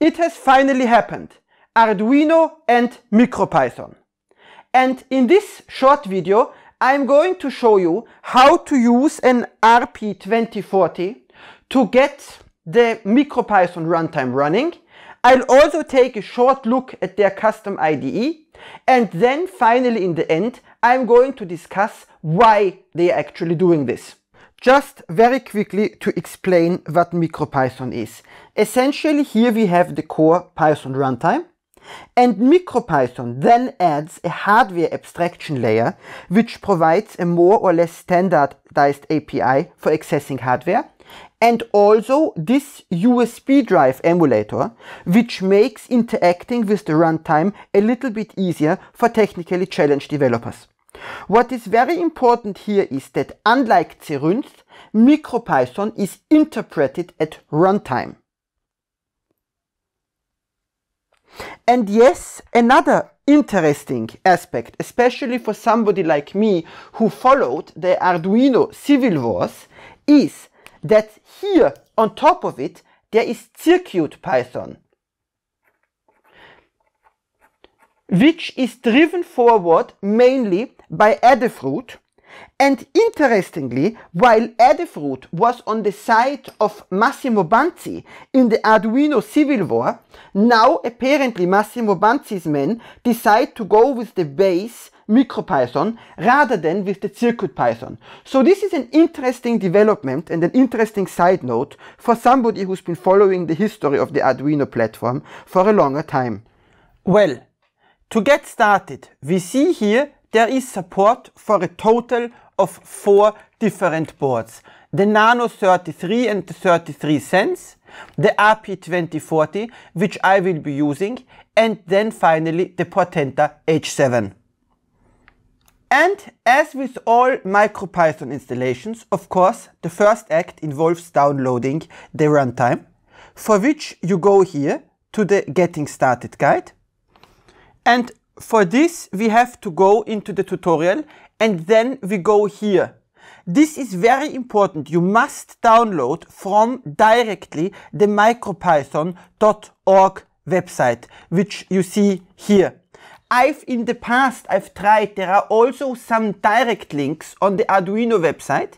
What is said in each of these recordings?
It has finally happened. Arduino and MicroPython. And in this short video, I'm going to show you how to use an RP2040 to get the MicroPython runtime running. I'll also take a short look at their custom IDE. And then finally in the end, I'm going to discuss why they are actually doing this. Just very quickly to explain what MicroPython is. Essentially here we have the core Python runtime and MicroPython then adds a hardware abstraction layer which provides a more or less standardized API for accessing hardware and also this USB drive emulator which makes interacting with the runtime a little bit easier for technically challenged developers. What is very important here is that unlike Zerunst, MicroPython is interpreted at runtime. And yes, another interesting aspect, especially for somebody like me who followed the Arduino civil wars, is that here on top of it, there is circuit Python, which is driven forward mainly by Adafruit. And interestingly, while Adafruit was on the side of Massimo Banzi in the Arduino Civil War, now apparently Massimo Banzi's men decide to go with the base MicroPython rather than with the CircuitPython. So this is an interesting development and an interesting side note for somebody who's been following the history of the Arduino platform for a longer time. Well, to get started, we see here there is support for a total of four different boards. The Nano 33 and 33 Sense, the RP2040, which I will be using, and then finally the Portenta H7. And as with all MicroPython installations, of course, the first act involves downloading the runtime, for which you go here to the Getting Started guide, and for this, we have to go into the tutorial and then we go here. This is very important. You must download from directly the micropython.org website, which you see here. I've in the past, I've tried, there are also some direct links on the Arduino website,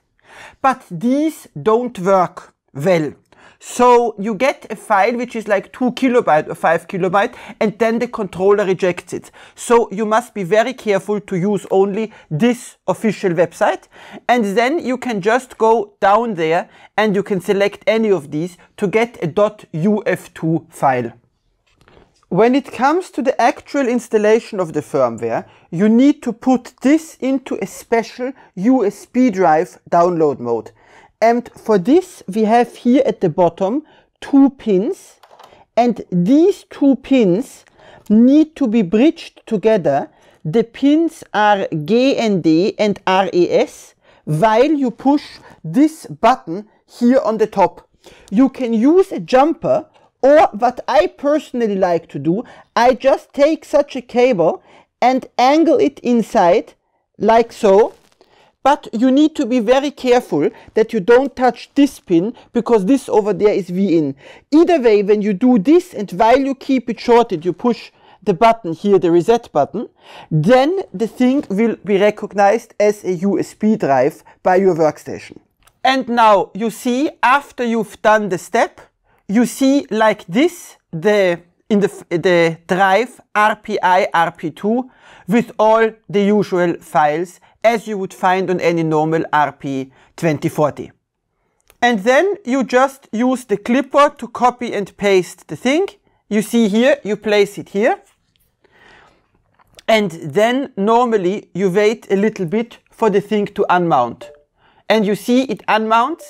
but these don't work well. So you get a file which is like 2 kilobyte or 5 kilobyte and then the controller rejects it. So you must be very careful to use only this official website and then you can just go down there and you can select any of these to get a .uf2 file. When it comes to the actual installation of the firmware, you need to put this into a special USB drive download mode. And for this, we have here at the bottom two pins. And these two pins need to be bridged together. The pins are GND and RES while you push this button here on the top. You can use a jumper or what I personally like to do, I just take such a cable and angle it inside like so but you need to be very careful that you don't touch this pin because this over there is V in. Either way, when you do this and while you keep it shorted, you push the button here, the reset button, then the thing will be recognized as a USB drive by your workstation. And now you see, after you've done the step, you see like this, the in the, the drive RPI RP2 with all the usual files as you would find on any normal RP2040. And then you just use the clipboard to copy and paste the thing. You see here, you place it here. And then normally you wait a little bit for the thing to unmount. And you see it unmounts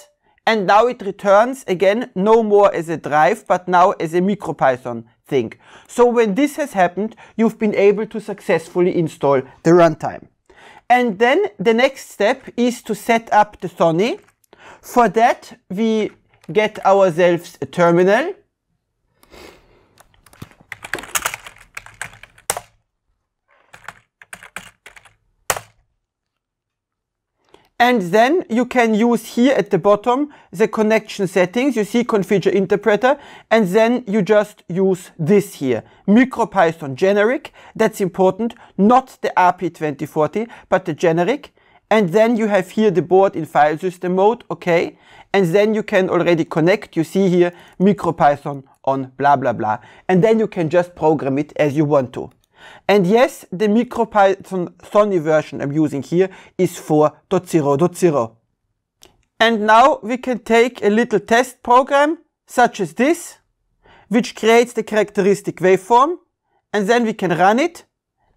and now it returns again, no more as a drive, but now as a MicroPython thing. So when this has happened, you've been able to successfully install the runtime. And then the next step is to set up the Sony. For that, we get ourselves a terminal And then you can use here at the bottom, the connection settings. You see configure interpreter. And then you just use this here. MicroPython generic. That's important. Not the RP2040, but the generic. And then you have here the board in file system mode. Okay. And then you can already connect. You see here MicroPython on blah, blah, blah. And then you can just program it as you want to. And yes, the MicroPython Sony version I'm using here is 4.0.0. And now we can take a little test program such as this, which creates the characteristic waveform, and then we can run it,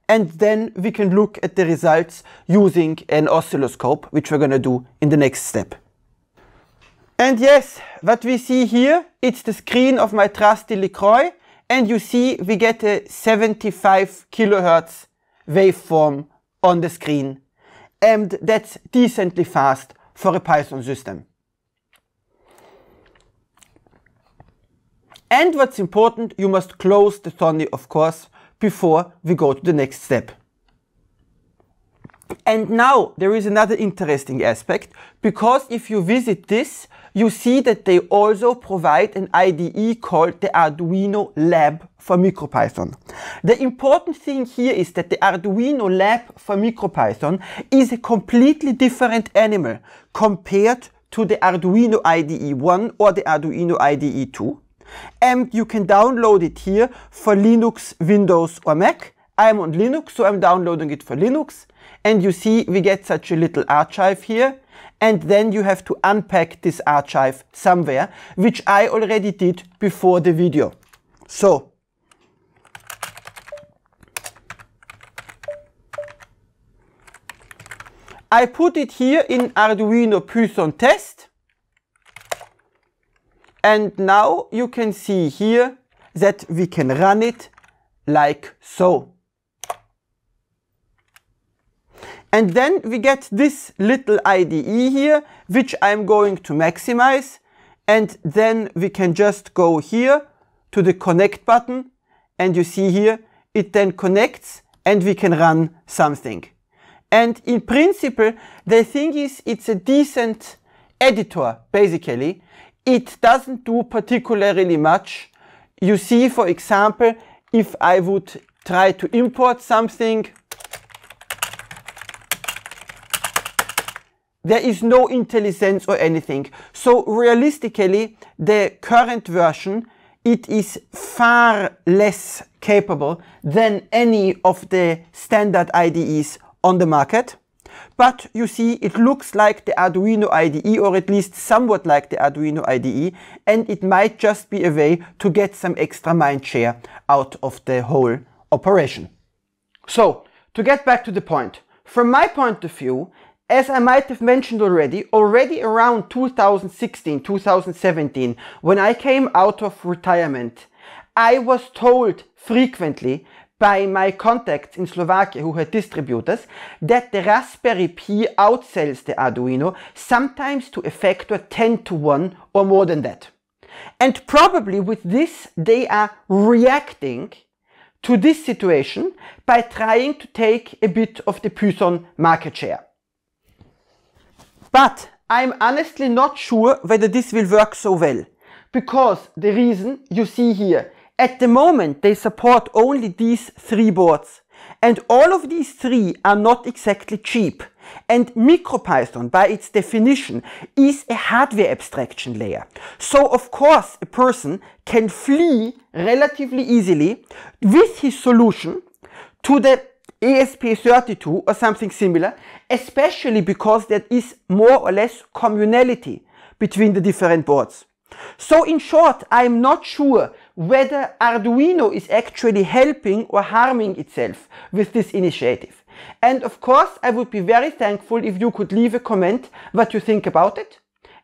and then we can look at the results using an oscilloscope, which we're gonna do in the next step. And yes, what we see here, it's the screen of my trusty LeCroix, and you see we get a 75 kilohertz waveform on the screen. And that's decently fast for a Python system. And what's important, you must close the Sony, of course, before we go to the next step. And now there is another interesting aspect because if you visit this, you see that they also provide an IDE called the Arduino Lab for MicroPython. The important thing here is that the Arduino Lab for MicroPython is a completely different animal compared to the Arduino IDE 1 or the Arduino IDE 2. And you can download it here for Linux, Windows or Mac. I'm on Linux, so I'm downloading it for Linux and you see we get such a little archive here and then you have to unpack this archive somewhere, which I already did before the video. So, I put it here in Arduino Python test. And now you can see here that we can run it like so. And then we get this little IDE here, which I'm going to maximize. And then we can just go here to the connect button. And you see here, it then connects and we can run something. And in principle, the thing is, it's a decent editor, basically. It doesn't do particularly much. You see, for example, if I would try to import something There is no IntelliSense or anything. So realistically, the current version, it is far less capable than any of the standard IDEs on the market. But you see, it looks like the Arduino IDE, or at least somewhat like the Arduino IDE, and it might just be a way to get some extra mind share out of the whole operation. So, to get back to the point, from my point of view, as I might have mentioned already, already around 2016, 2017, when I came out of retirement, I was told frequently by my contacts in Slovakia who had distributors that the Raspberry Pi outsells the Arduino sometimes to a factor 10 to 1 or more than that. And probably with this they are reacting to this situation by trying to take a bit of the Python market share. But I'm honestly not sure whether this will work so well. Because the reason you see here, at the moment they support only these three boards. And all of these three are not exactly cheap. And MicroPython, by its definition, is a hardware abstraction layer. So of course a person can flee relatively easily with his solution to the ESP32 or something similar, especially because there is more or less communality between the different boards. So in short, I am not sure whether Arduino is actually helping or harming itself with this initiative. And of course, I would be very thankful if you could leave a comment what you think about it.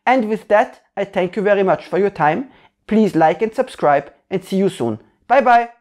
And with that, I thank you very much for your time. Please like and subscribe and see you soon. Bye bye.